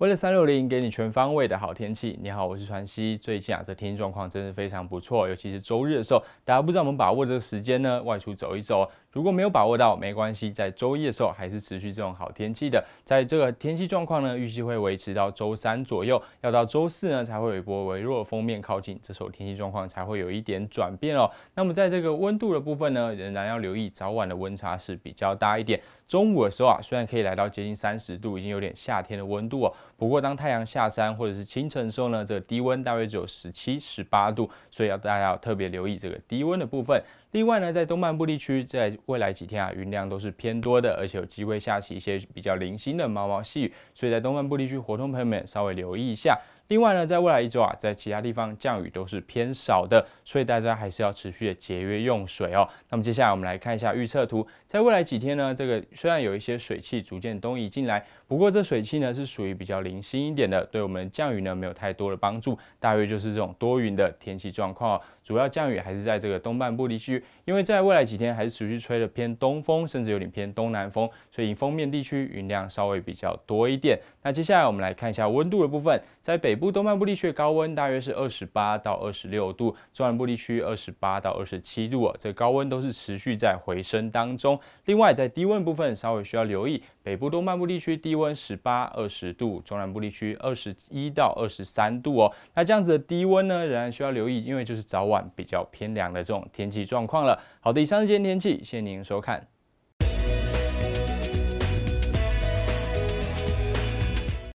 为了三六零给你全方位的好天气，你好，我是传熙。最近啊，这天气状况真是非常不错，尤其是周日的时候，大家不知道我们把握这个时间呢，外出走一走。如果没有把握到，没关系，在周一的时候还是持续这种好天气的。在这个天气状况呢，预计会维持到周三左右，要到周四呢才会有一波微弱风面靠近，这时候天气状况才会有一点转变哦。那么在这个温度的部分呢，仍然要留意早晚的温差是比较大一点。中午的时候啊，虽然可以来到接近三十度，已经有点夏天的温度哦。不过，当太阳下山或者是清晨的时候呢，这低温大约只有十七、十八度，所以要大家要特别留意这个低温的部分。另外呢，在东半部地区，在未来几天啊，云量都是偏多的，而且有机会下起一些比较零星的毛毛细雨，所以在东半部地区活动朋友们稍微留意一下。另外呢，在未来一周啊，在其他地方降雨都是偏少的，所以大家还是要持续的节约用水哦。那么接下来我们来看一下预测图，在未来几天呢，这个虽然有一些水汽逐渐东移进来，不过这水汽呢是属于比较零星一点的，对我们降雨呢没有太多的帮助，大约就是这种多云的天气状况。主要降雨还是在这个东半部地区，因为在未来几天还是持续吹了偏东风，甚至有点偏东南风，所以封面地区云量稍微比较多一点。那接下来我们来看一下温度的部分，在北。北部、东部地区高温大约是二十八到二十六度，中南部地区二十八到二十七度哦，这高温都是持续在回升当中。另外，在低温部分稍微需要留意，北部、东部地区低温十八二十度，中南部地区二十一到二十三度哦。那这样子的低温呢，仍然需要留意，因为就是早晚比较偏凉的这种天气状况了。好的，以上是今天天气，谢谢您收看。